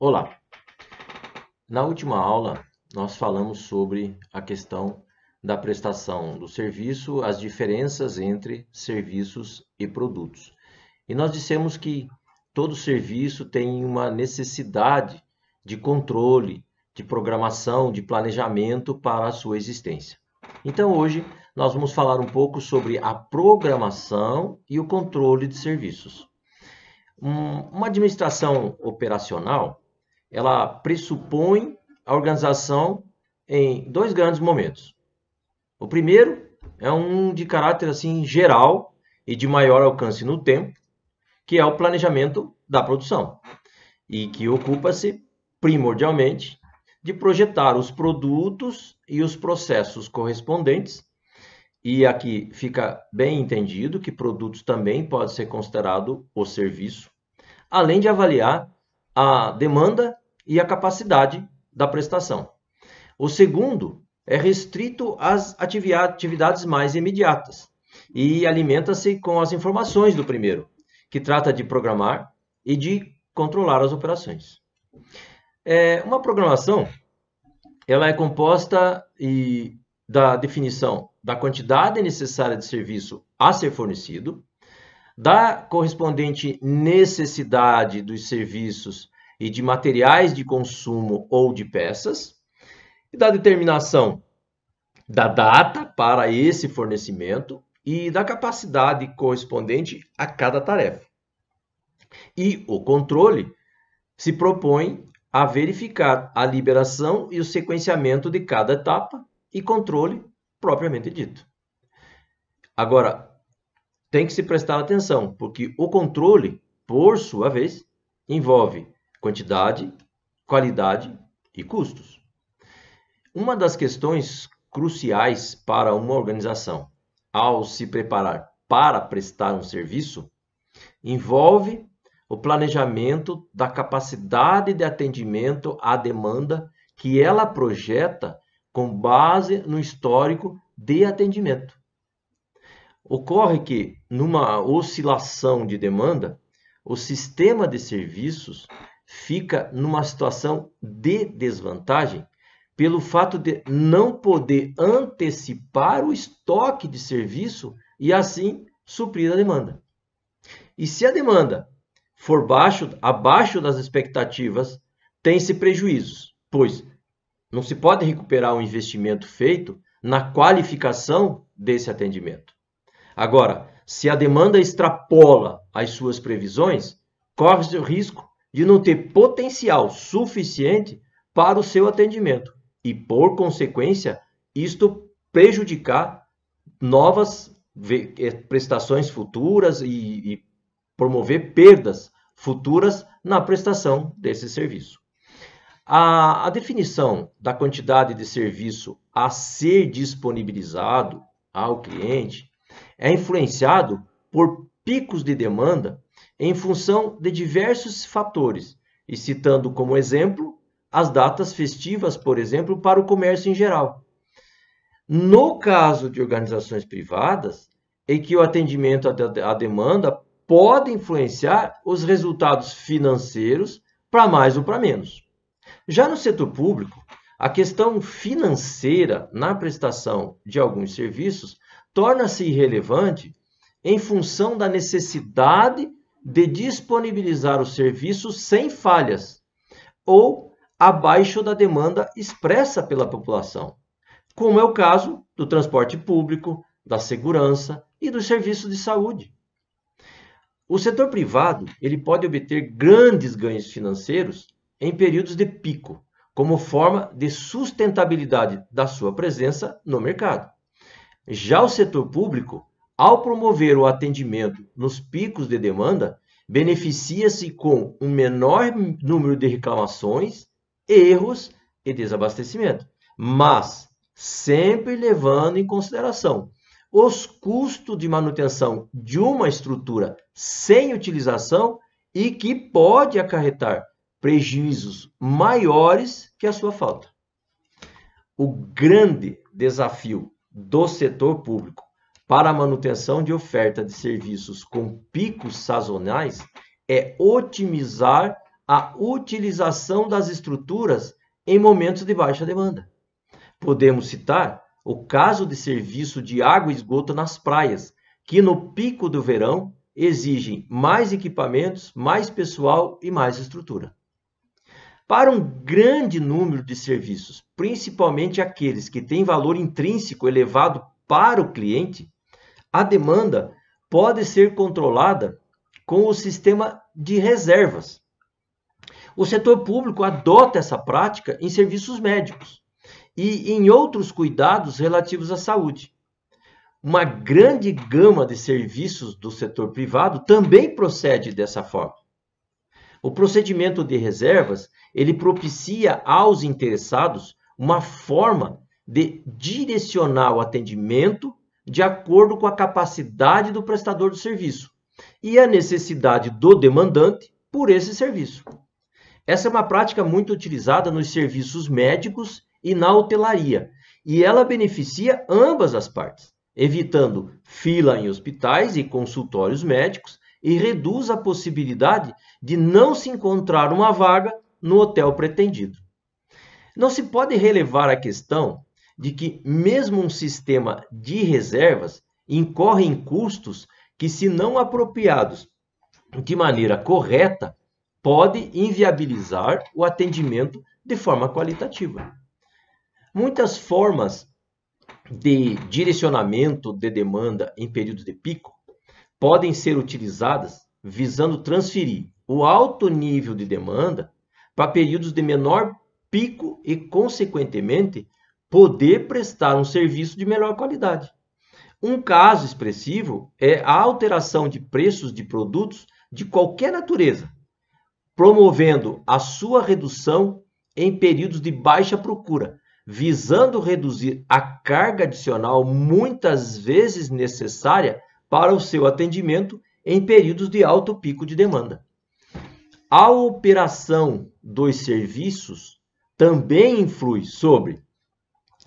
Olá! Na última aula, nós falamos sobre a questão da prestação do serviço, as diferenças entre serviços e produtos. E nós dissemos que todo serviço tem uma necessidade de controle, de programação, de planejamento para a sua existência. Então, hoje, nós vamos falar um pouco sobre a programação e o controle de serviços. Uma administração operacional ela pressupõe a organização em dois grandes momentos. O primeiro é um de caráter assim geral e de maior alcance no tempo, que é o planejamento da produção e que ocupa-se primordialmente de projetar os produtos e os processos correspondentes. E aqui fica bem entendido que produtos também pode ser considerado o serviço, além de avaliar a demanda e a capacidade da prestação. O segundo é restrito às atividades mais imediatas e alimenta-se com as informações do primeiro, que trata de programar e de controlar as operações. É, uma programação ela é composta e, da definição da quantidade necessária de serviço a ser fornecido, da correspondente necessidade dos serviços e de materiais de consumo ou de peças, e da determinação da data para esse fornecimento e da capacidade correspondente a cada tarefa. E o controle se propõe a verificar a liberação e o sequenciamento de cada etapa e controle propriamente dito. Agora, tem que se prestar atenção, porque o controle, por sua vez, envolve quantidade, qualidade e custos. Uma das questões cruciais para uma organização ao se preparar para prestar um serviço envolve o planejamento da capacidade de atendimento à demanda que ela projeta com base no histórico de atendimento. Ocorre que, numa oscilação de demanda, o sistema de serviços fica numa situação de desvantagem pelo fato de não poder antecipar o estoque de serviço e assim suprir a demanda. E se a demanda for baixo, abaixo das expectativas, tem-se prejuízos, pois não se pode recuperar o investimento feito na qualificação desse atendimento. Agora, se a demanda extrapola as suas previsões, corre-se o risco de não ter potencial suficiente para o seu atendimento e, por consequência, isto prejudicar novas eh, prestações futuras e, e promover perdas futuras na prestação desse serviço. A, a, definição da quantidade de serviço a ser disponibilizado ao cliente é influenciado por picos de demanda em função de diversos fatores, e citando como exemplo as datas festivas, por exemplo, para o comércio em geral. No caso de organizações privadas, em que o atendimento à demanda pode influenciar os resultados financeiros para mais ou para menos. Já no setor público, a questão financeira na prestação de alguns serviços torna-se irrelevante em função da necessidade de disponibilizar o serviço sem falhas ou abaixo da demanda expressa pela população, como é o caso do transporte público, da segurança e dos serviços de saúde. O setor privado ele pode obter grandes ganhos financeiros em períodos de pico, como forma de sustentabilidade da sua presença no mercado. Já o setor público ao promover o atendimento nos picos de demanda, beneficia-se com um menor número de reclamações, erros e desabastecimento, mas sempre levando em consideração os custos de manutenção de uma estrutura sem utilização e que pode acarretar prejuízos maiores que a sua falta. O grande desafio do setor público para a manutenção de oferta de serviços com picos sazonais é otimizar a utilização das estruturas em momentos de baixa demanda. Podemos citar o caso de serviço de água e esgoto nas praias, que no pico do verão exigem mais equipamentos, mais pessoal e mais estrutura. Para um grande número de serviços, principalmente aqueles que têm valor intrínseco elevado para o cliente, a demanda pode ser controlada com o sistema de reservas. O setor público adota essa prática em serviços médicos e em outros cuidados relativos à saúde. Uma grande gama de serviços do setor privado também procede dessa forma. O procedimento de reservas, ele propicia aos interessados uma forma de direcionar o atendimento de acordo com a capacidade do prestador do serviço e a necessidade do demandante por esse serviço. Essa é uma prática muito utilizada nos serviços médicos e na hotelaria, e ela beneficia ambas as partes, evitando fila em hospitais e consultórios médicos e reduz a possibilidade de não se encontrar uma vaga no hotel pretendido. Não se pode relevar a questão de que mesmo um sistema de reservas incorre em custos que, se não apropriados de maneira correta, pode inviabilizar o atendimento de forma qualitativa. Muitas formas de direcionamento de demanda em períodos de pico podem ser utilizadas visando transferir o alto nível de demanda para períodos de menor pico e, consequentemente, poder prestar um serviço de melhor qualidade. Um caso expressivo é a alteração de preços de produtos de qualquer natureza, promovendo a sua redução em períodos de baixa procura, visando reduzir a carga adicional muitas vezes necessária para o seu atendimento em períodos de alto pico de demanda. A operação dos serviços também influi sobre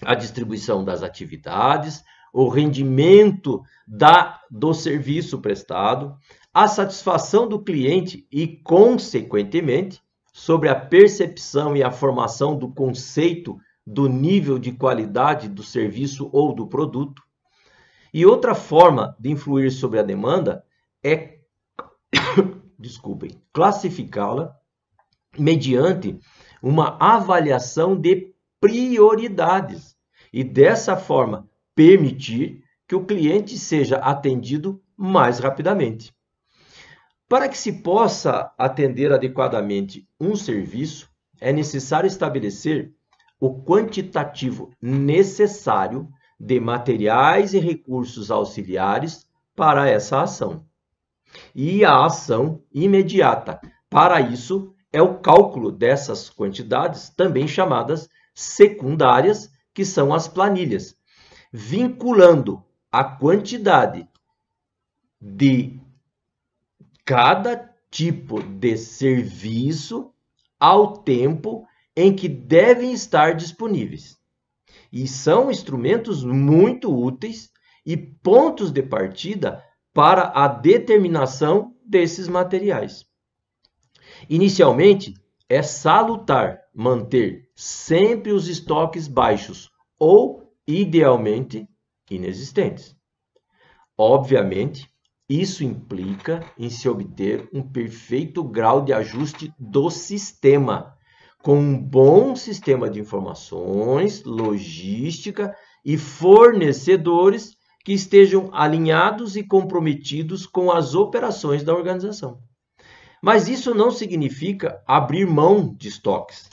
a distribuição das atividades, o rendimento da, do serviço prestado, a satisfação do cliente e, consequentemente, sobre a percepção e a formação do conceito do nível de qualidade do serviço ou do produto. E outra forma de influir sobre a demanda é desculpem, classificá-la mediante uma avaliação de prioridades e dessa forma permitir que o cliente seja atendido mais rapidamente. Para que se possa atender adequadamente um serviço, é necessário estabelecer o quantitativo necessário de materiais e recursos auxiliares para essa ação. E a ação imediata. Para isso, é o cálculo dessas quantidades, também chamadas secundárias, que são as planilhas, vinculando a quantidade de cada tipo de serviço ao tempo em que devem estar disponíveis. E são instrumentos muito úteis e pontos de partida para a determinação desses materiais. Inicialmente, é salutar manter sempre os estoques baixos ou, idealmente, inexistentes. Obviamente, isso implica em se obter um perfeito grau de ajuste do sistema, com um bom sistema de informações, logística e fornecedores que estejam alinhados e comprometidos com as operações da organização. Mas isso não significa abrir mão de estoques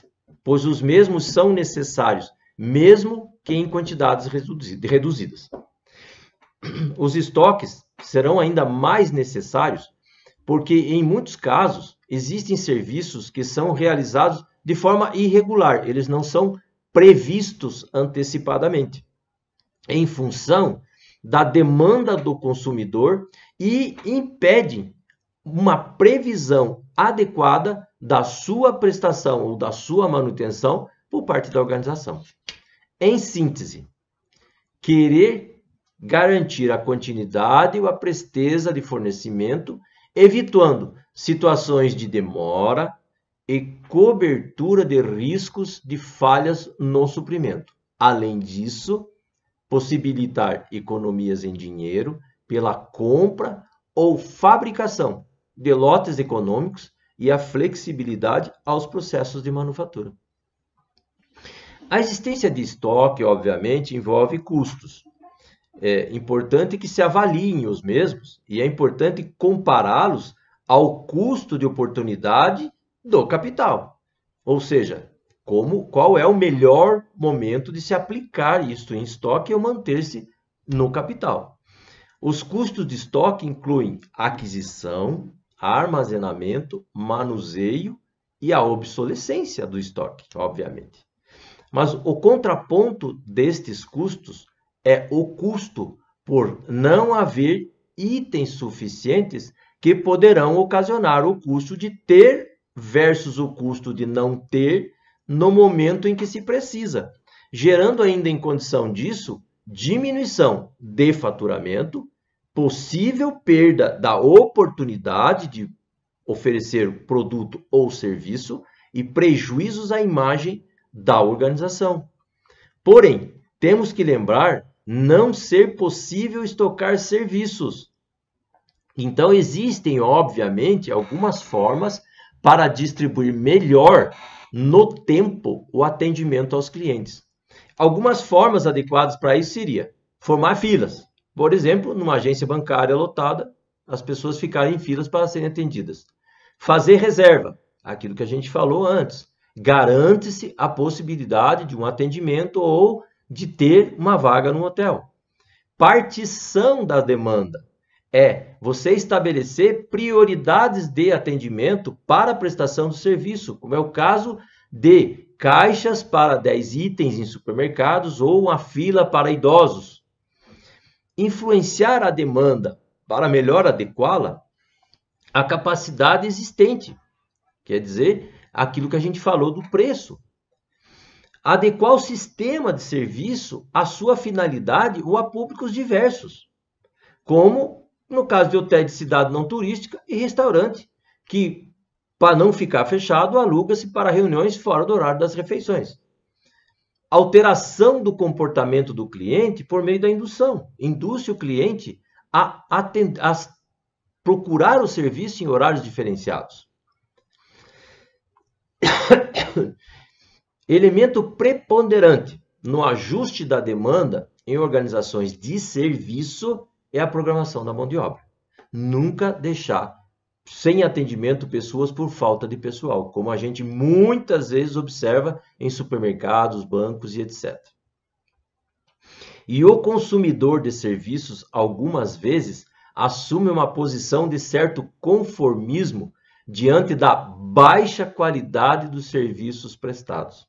pois os mesmos são necessários, mesmo que em quantidades reduzidas. Os estoques serão ainda mais necessários, porque em muitos casos existem serviços que são realizados de forma irregular, eles não são previstos antecipadamente, em função da demanda do consumidor e impedem uma previsão adequada da sua prestação ou da sua manutenção por parte da organização. Em síntese, querer garantir a continuidade ou a presteza de fornecimento, evitando situações de demora e cobertura de riscos de falhas no suprimento. Além disso, possibilitar economias em dinheiro pela compra ou fabricação de lotes econômicos e a flexibilidade aos processos de manufatura. A existência de estoque, obviamente, envolve custos. É importante que se avaliem os mesmos e é importante compará-los ao custo de oportunidade do capital. Ou seja, como qual é o melhor momento de se aplicar isto em estoque ou manter-se no capital. Os custos de estoque incluem aquisição, armazenamento, manuseio e a obsolescência do estoque, obviamente. Mas o contraponto destes custos é o custo por não haver itens suficientes que poderão ocasionar o custo de ter versus o custo de não ter no momento em que se precisa, gerando ainda em condição disso diminuição de faturamento possível perda da oportunidade de oferecer produto ou serviço e prejuízos à imagem da organização. Porém, temos que lembrar não ser possível estocar serviços. Então, existem, obviamente, algumas formas para distribuir melhor no tempo o atendimento aos clientes. Algumas formas adequadas para isso seria formar filas. Por exemplo, numa agência bancária lotada, as pessoas ficarem em filas para serem atendidas. Fazer reserva, aquilo que a gente falou antes. Garante-se a possibilidade de um atendimento ou de ter uma vaga no hotel. Partição da demanda é você estabelecer prioridades de atendimento para a prestação do serviço, como é o caso de caixas para 10 itens em supermercados ou uma fila para idosos influenciar a demanda para melhor adequá-la à capacidade existente, quer dizer, aquilo que a gente falou do preço. Adequar o sistema de serviço à sua finalidade ou a públicos diversos, como no caso de hotel de cidade não turística e restaurante, que, para não ficar fechado, aluga-se para reuniões fora do horário das refeições alteração do comportamento do cliente por meio da indução. induce o cliente a, a procurar o serviço em horários diferenciados. Elemento preponderante no ajuste da demanda em organizações de serviço é a programação da mão de obra. Nunca deixar sem atendimento pessoas por falta de pessoal, como a gente muitas vezes observa em supermercados, bancos e etc. E o consumidor de serviços, algumas vezes, assume uma posição de certo conformismo diante da baixa qualidade dos serviços prestados.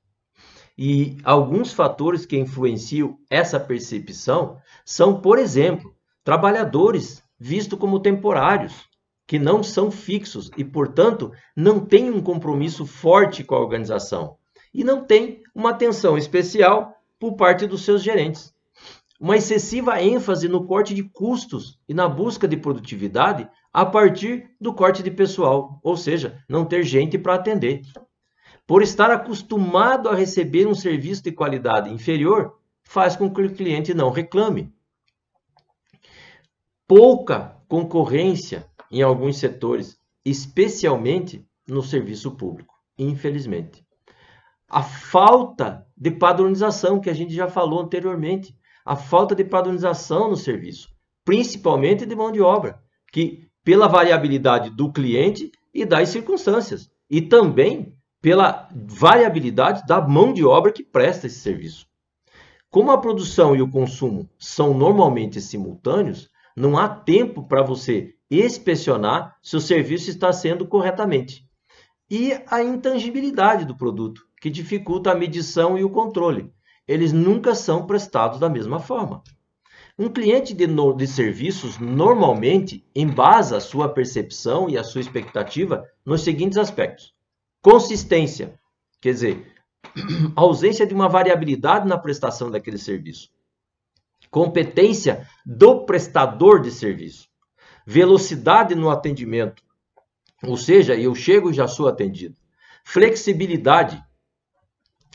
E alguns fatores que influenciam essa percepção são, por exemplo, trabalhadores vistos como temporários, que não são fixos e, portanto, não têm um compromisso forte com a organização e não têm uma atenção especial por parte dos seus gerentes. Uma excessiva ênfase no corte de custos e na busca de produtividade a partir do corte de pessoal, ou seja, não ter gente para atender. Por estar acostumado a receber um serviço de qualidade inferior, faz com que o cliente não reclame. Pouca concorrência em alguns setores, especialmente no serviço público, infelizmente. A falta de padronização, que a gente já falou anteriormente, a falta de padronização no serviço, principalmente de mão de obra, que pela variabilidade do cliente e das circunstâncias, e também pela variabilidade da mão de obra que presta esse serviço. Como a produção e o consumo são normalmente simultâneos, não há tempo para você inspecionar se o serviço está sendo corretamente. E a intangibilidade do produto, que dificulta a medição e o controle. Eles nunca são prestados da mesma forma. Um cliente de, no... de serviços normalmente embasa a sua percepção e a sua expectativa nos seguintes aspectos: consistência, quer dizer, ausência de uma variabilidade na prestação daquele serviço, competência do prestador de serviço, velocidade no atendimento, ou seja, eu chego e já sou atendido, flexibilidade,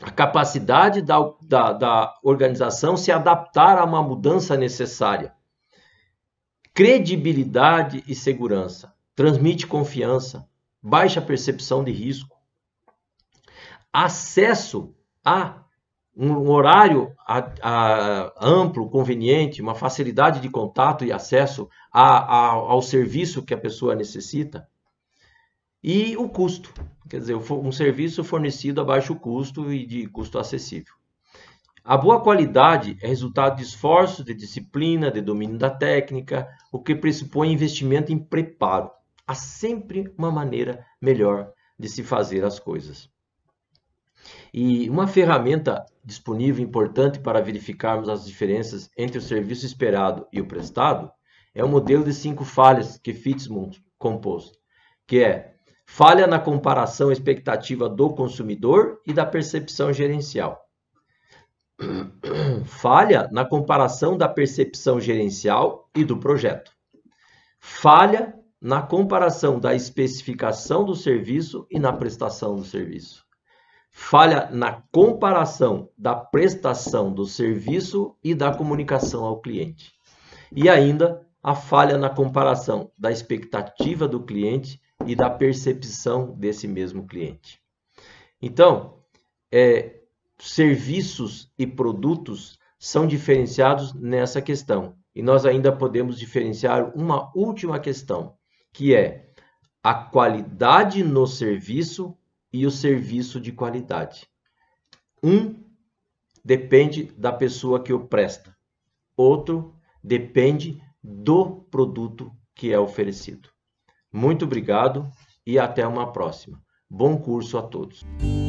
a capacidade da, da, da organização se adaptar a uma mudança necessária, credibilidade e segurança, transmite confiança, baixa percepção de risco, acesso a um horário a, a, amplo, conveniente, uma facilidade de contato e acesso a, ao serviço que a pessoa necessita e o custo, quer dizer, um serviço fornecido a baixo custo e de custo acessível. A boa qualidade é resultado de esforço, de disciplina, de domínio da técnica, o que pressupõe investimento em preparo. Há sempre uma maneira melhor de se fazer as coisas. E uma ferramenta disponível importante para verificarmos as diferenças entre o serviço esperado e o prestado é o modelo de cinco falhas que Fitzmund compôs, que é falha na comparação expectativa do consumidor e da percepção gerencial. Falha na comparação da percepção gerencial e do projeto. Falha na comparação da especificação do serviço e na prestação do serviço falha na comparação da prestação do serviço e da comunicação ao cliente. E ainda a falha na comparação da expectativa do cliente e da percepção desse mesmo cliente. Então, é, serviços e produtos são diferenciados nessa questão. E nós ainda podemos diferenciar uma última questão, que é a qualidade no serviço e o serviço de qualidade. Um depende da pessoa que o presta, outro depende do produto que é oferecido. Muito obrigado e até uma próxima. Bom curso a todos.